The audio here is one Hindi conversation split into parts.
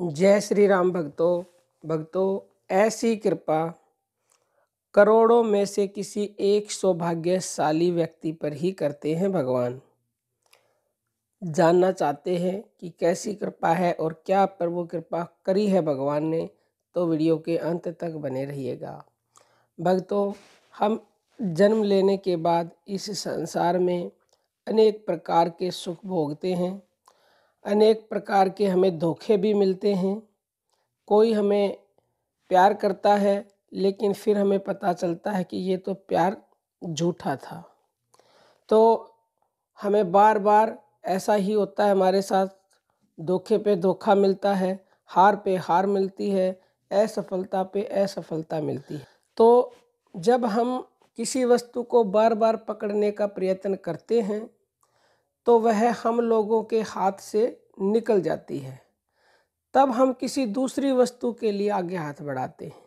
जय श्री राम भक्तों भक्तों ऐसी कृपा करोड़ों में से किसी एक सौभाग्यशाली व्यक्ति पर ही करते हैं भगवान जानना चाहते हैं कि कैसी कृपा है और क्या पर वो कृपा करी है भगवान ने तो वीडियो के अंत तक बने रहिएगा भक्तों हम जन्म लेने के बाद इस संसार में अनेक प्रकार के सुख भोगते हैं अनेक प्रकार के हमें धोखे भी मिलते हैं कोई हमें प्यार करता है लेकिन फिर हमें पता चलता है कि ये तो प्यार झूठा था तो हमें बार बार ऐसा ही होता है हमारे साथ धोखे पे धोखा मिलता है हार पे हार मिलती है असफलता पे असफलता मिलती है तो जब हम किसी वस्तु को बार बार पकड़ने का प्रयत्न करते हैं तो वह हम लोगों के हाथ से निकल जाती है तब हम किसी दूसरी वस्तु के लिए आगे हाथ बढ़ाते हैं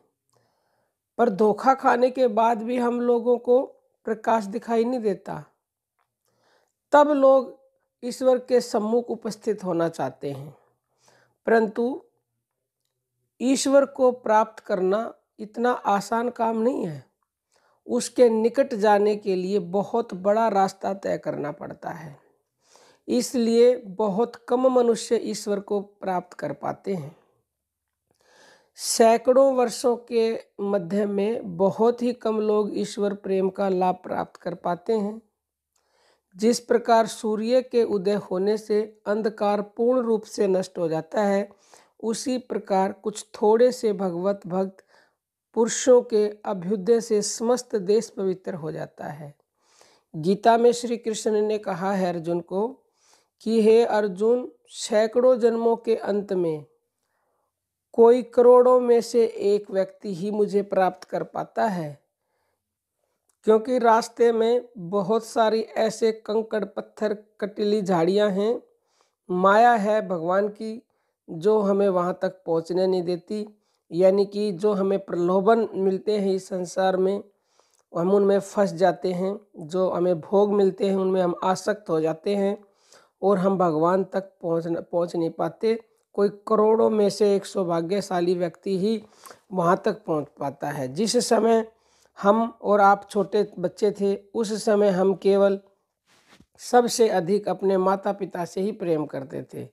पर धोखा खाने के बाद भी हम लोगों को प्रकाश दिखाई नहीं देता तब लोग ईश्वर के सम्मुख उपस्थित होना चाहते हैं परंतु ईश्वर को प्राप्त करना इतना आसान काम नहीं है उसके निकट जाने के लिए बहुत बड़ा रास्ता तय करना पड़ता है इसलिए बहुत कम मनुष्य ईश्वर को प्राप्त कर पाते हैं सैकड़ों वर्षों के मध्य में बहुत ही कम लोग ईश्वर प्रेम का लाभ प्राप्त कर पाते हैं जिस प्रकार सूर्य के उदय होने से अंधकार पूर्ण रूप से नष्ट हो जाता है उसी प्रकार कुछ थोड़े से भगवत भक्त पुरुषों के अभ्युदय से समस्त देश पवित्र हो जाता है गीता में श्री कृष्ण ने कहा है अर्जुन को कि हे अर्जुन सैकड़ों जन्मों के अंत में कोई करोड़ों में से एक व्यक्ति ही मुझे प्राप्त कर पाता है क्योंकि रास्ते में बहुत सारी ऐसे कंकड़ पत्थर कटीली झाड़ियाँ हैं माया है भगवान की जो हमें वहाँ तक पहुँचने नहीं देती यानी कि जो हमें प्रलोभन मिलते हैं इस संसार में हम उनमें फंस जाते हैं जो हमें भोग मिलते हैं उनमें हम आसक्त हो जाते हैं और हम भगवान तक पहुँच पहुँच नहीं पाते कोई करोड़ों में से एक सौभाग्यशाली व्यक्ति ही वहाँ तक पहुँच पाता है जिस समय हम और आप छोटे बच्चे थे उस समय हम केवल सबसे अधिक अपने माता पिता से ही प्रेम करते थे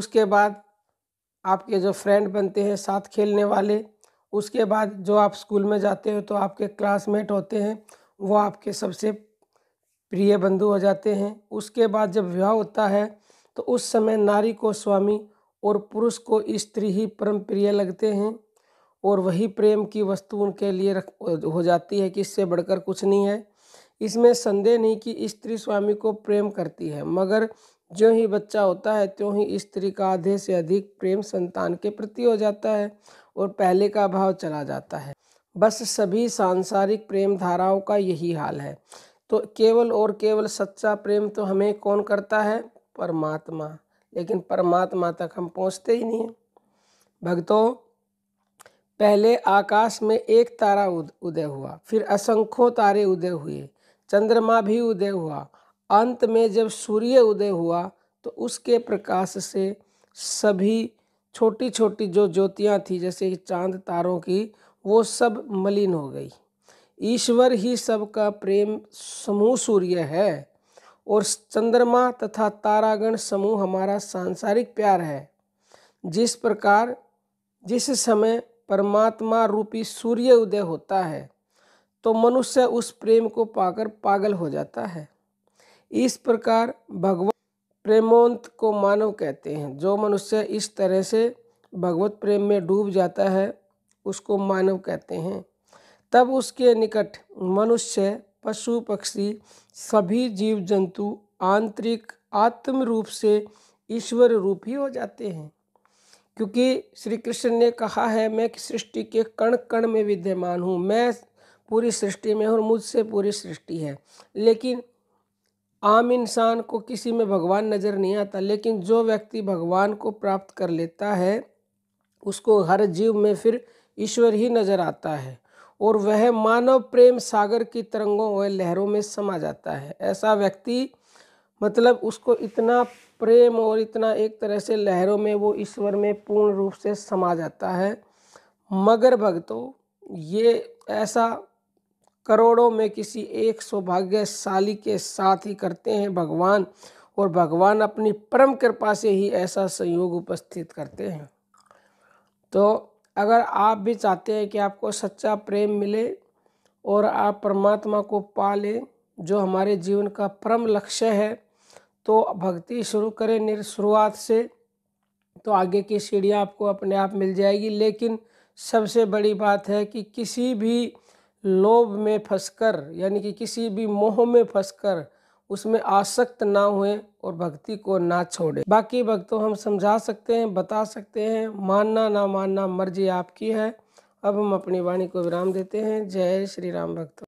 उसके बाद आपके जो फ्रेंड बनते हैं साथ खेलने वाले उसके बाद जो आप स्कूल में जाते हो तो आपके क्लासमेट होते हैं वो आपके सबसे प्रिय बंधु हो जाते हैं उसके बाद जब विवाह होता है तो उस समय नारी को स्वामी और पुरुष को स्त्री ही परम प्रिय लगते हैं और वही प्रेम की वस्तु उनके लिए रख हो जाती है कि इससे बढ़कर कुछ नहीं है इसमें संदेह नहीं कि स्त्री स्वामी को प्रेम करती है मगर जो ही बच्चा होता है त्यों ही स्त्री का आधे से अधिक प्रेम संतान के प्रति हो जाता है और पहले का भाव चला जाता है बस सभी सांसारिक प्रेम धाराओं का यही हाल है तो केवल और केवल सच्चा प्रेम तो हमें कौन करता है परमात्मा लेकिन परमात्मा तक हम पहुंचते ही नहीं हैं भक्तों पहले आकाश में एक तारा उदय हुआ फिर असंख्यों तारे उदय हुए चंद्रमा भी उदय हुआ अंत में जब सूर्य उदय हुआ तो उसके प्रकाश से सभी छोटी छोटी जो ज्योतियाँ थी जैसे चांद तारों की वो सब मलिन हो गई ईश्वर ही सबका प्रेम समूह सूर्य है और चंद्रमा तथा तारागण समूह हमारा सांसारिक प्यार है जिस प्रकार जिस समय परमात्मा रूपी सूर्य उदय होता है तो मनुष्य उस प्रेम को पाकर पागल हो जाता है इस प्रकार भगवत प्रेमोन्त को मानव कहते हैं जो मनुष्य इस तरह से भगवत प्रेम में डूब जाता है उसको मानव कहते हैं तब उसके निकट मनुष्य पशु पक्षी सभी जीव जंतु आंतरिक आत्म रूप से ईश्वर रूप ही हो जाते हैं क्योंकि श्री कृष्ण ने कहा है मैं सृष्टि के कण कण में विद्यमान हूँ मैं पूरी सृष्टि में और मुझसे पूरी सृष्टि है लेकिन आम इंसान को किसी में भगवान नज़र नहीं आता लेकिन जो व्यक्ति भगवान को प्राप्त कर लेता है उसको हर जीव में फिर ईश्वर ही नज़र आता है और वह मानव प्रेम सागर की तरंगों व लहरों में समा जाता है ऐसा व्यक्ति मतलब उसको इतना प्रेम और इतना एक तरह से लहरों में वो ईश्वर में पूर्ण रूप से समा जाता है मगर भक्तों ये ऐसा करोड़ों में किसी एक सौभाग्यशाली के साथ ही करते हैं भगवान और भगवान अपनी परम कृपा से ही ऐसा संयोग उपस्थित करते हैं तो अगर आप भी चाहते हैं कि आपको सच्चा प्रेम मिले और आप परमात्मा को पा लें जो हमारे जीवन का परम लक्ष्य है तो भक्ति शुरू करें निर शुरुआत से तो आगे की सीढ़ियाँ आपको अपने आप मिल जाएगी लेकिन सबसे बड़ी बात है कि किसी भी लोभ में फंसकर यानी कि किसी भी मोह में फंसकर उसमें आसक्त ना हुए और भक्ति को ना छोड़े बाकी भक्तों हम समझा सकते हैं बता सकते हैं मानना ना मानना मर्जी आपकी है अब हम अपनी वाणी को विराम देते हैं जय श्री राम भक्तों